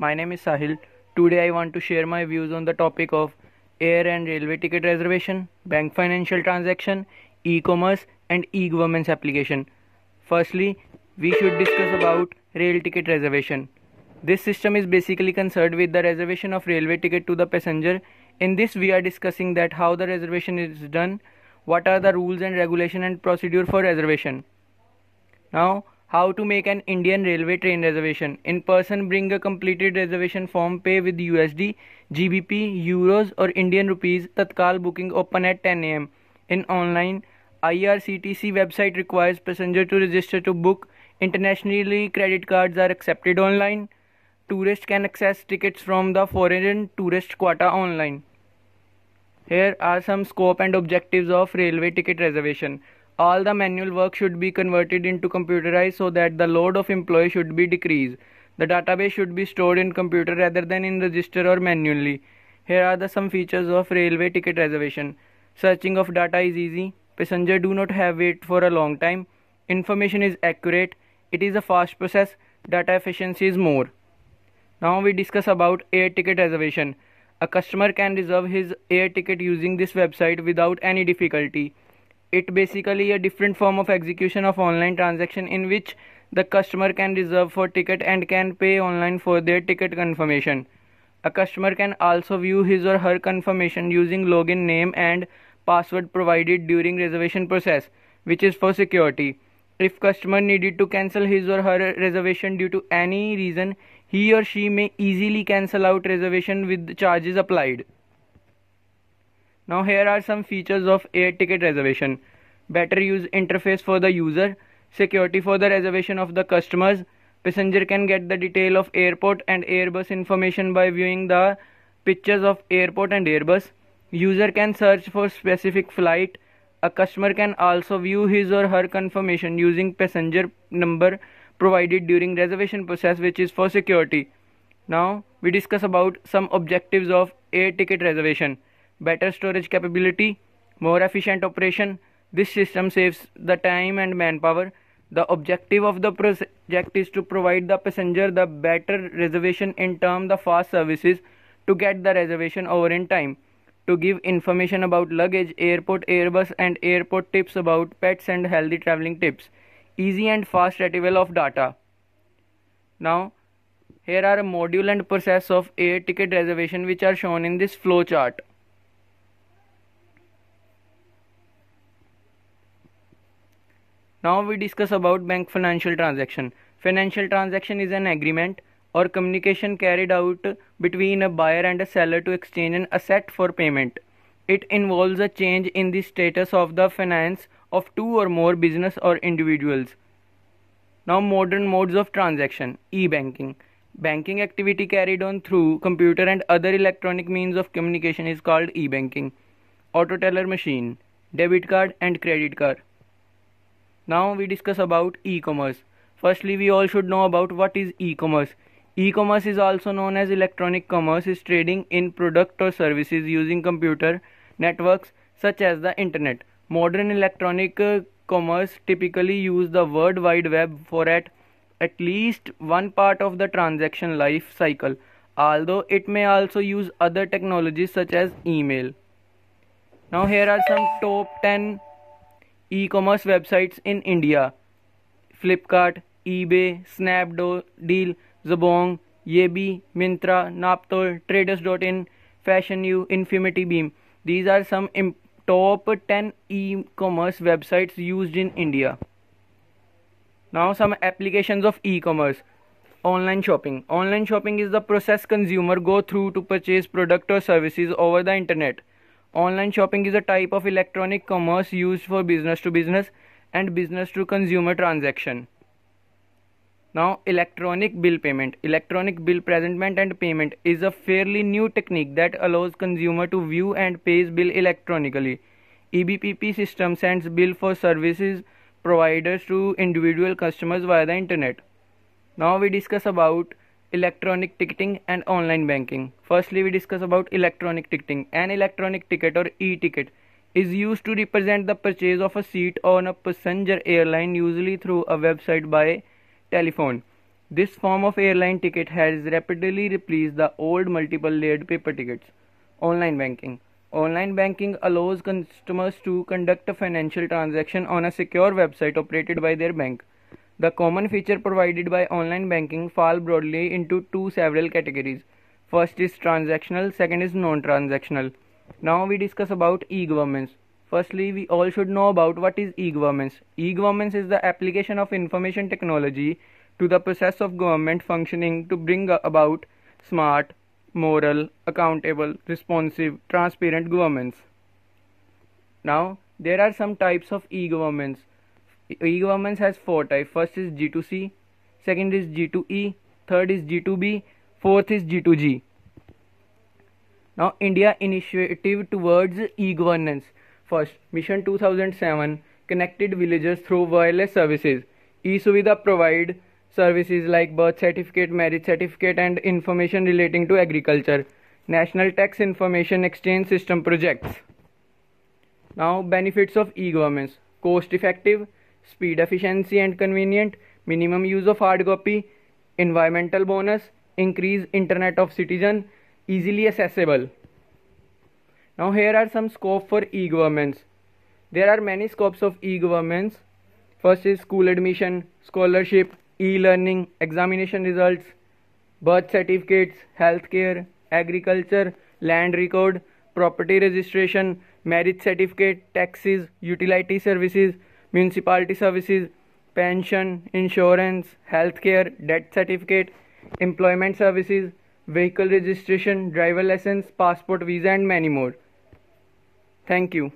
my name is Sahil. Today I want to share my views on the topic of air and railway ticket reservation, bank financial transaction, e-commerce and e-governance application. Firstly, we should discuss about rail ticket reservation. This system is basically concerned with the reservation of railway ticket to the passenger. In this we are discussing that how the reservation is done, what are the rules and regulation and procedure for reservation. Now, how to make an Indian railway train reservation. In person, bring a completed reservation form, pay with USD, GBP, Euros, or Indian rupees. Tatkal booking open at 10 am. In online, IRCTC website requires passenger to register to book. Internationally, credit cards are accepted online. Tourists can access tickets from the foreign tourist quota online. Here are some scope and objectives of railway ticket reservation all the manual work should be converted into computerized so that the load of employee should be decreased. The database should be stored in computer rather than in register or manually. Here are the some features of railway ticket reservation. Searching of data is easy. Passenger do not have wait for a long time. Information is accurate. It is a fast process. Data efficiency is more. Now we discuss about air ticket reservation. A customer can reserve his air ticket using this website without any difficulty it basically a different form of execution of online transaction in which the customer can reserve for ticket and can pay online for their ticket confirmation a customer can also view his or her confirmation using login name and password provided during reservation process which is for security if customer needed to cancel his or her reservation due to any reason he or she may easily cancel out reservation with charges applied now here are some features of air ticket reservation. Better use interface for the user, security for the reservation of the customers, passenger can get the detail of airport and airbus information by viewing the pictures of airport and airbus user can search for specific flight a customer can also view his or her confirmation using passenger number provided during reservation process which is for security now we discuss about some objectives of air ticket reservation better storage capability, more efficient operation. This system saves the time and manpower. The objective of the project is to provide the passenger the better reservation in terms of fast services to get the reservation over in time. To give information about luggage, airport airbus and airport tips about pets and healthy traveling tips. Easy and fast retrieval of data. Now, here are a module and process of air ticket reservation which are shown in this flowchart. Now we discuss about bank financial transaction. Financial transaction is an agreement or communication carried out between a buyer and a seller to exchange an asset for payment. It involves a change in the status of the finance of two or more business or individuals. Now modern modes of transaction e-banking banking activity carried on through computer and other electronic means of communication is called e-banking auto teller machine debit card and credit card now we discuss about e-commerce. Firstly, we all should know about what is e-commerce. E-commerce is also known as electronic commerce is trading in product or services using computer networks such as the internet. Modern electronic uh, commerce typically use the word wide web for at, at least one part of the transaction life cycle although it may also use other technologies such as email. Now here are some top 10 e-commerce websites in India Flipkart, eBay, Snapdeal, Zabong, Yebi, Mintra, Naptol, Traders.in, Fashion Infinitybeam. These are some top 10 e-commerce websites used in India. Now some applications of e-commerce. Online shopping. Online shopping is the process consumer go through to purchase product or services over the internet. Online shopping is a type of electronic commerce used for business to business and business to consumer transaction. Now, electronic bill payment. Electronic bill presentment and payment is a fairly new technique that allows consumer to view and pays bill electronically. EBPP system sends bill for services providers to individual customers via the internet. Now we discuss about electronic ticketing and online banking. Firstly, we discuss about electronic ticketing. An electronic ticket or e-ticket is used to represent the purchase of a seat on a passenger airline usually through a website by telephone. This form of airline ticket has rapidly replaced the old multiple layered paper tickets. Online banking. Online banking allows customers to conduct a financial transaction on a secure website operated by their bank. The common feature provided by online banking fall broadly into two several categories. First is transactional, second is non-transactional. Now we discuss about e-governments. Firstly, we all should know about what is e-governments. E-governments is the application of information technology to the process of government functioning to bring about smart, moral, accountable, responsive, transparent governments. Now, there are some types of e-governments e governance has four types first is g2c second is g2e third is g2b fourth is g2g now india initiative towards e-governance first mission 2007 connected villages through wireless services e-suvidha provide services like birth certificate marriage certificate and information relating to agriculture national tax information exchange system projects now benefits of e-governments cost effective speed efficiency and convenient, minimum use of hard copy, environmental bonus, increase internet of citizen, easily accessible. Now here are some scope for e-governments. There are many scopes of e-governments. First is school admission, scholarship, e-learning, examination results, birth certificates, healthcare, agriculture, land record, property registration, marriage certificate, taxes, utility services, municipality services, pension, insurance, healthcare, debt certificate, employment services, vehicle registration, driver license, passport, visa, and many more. Thank you.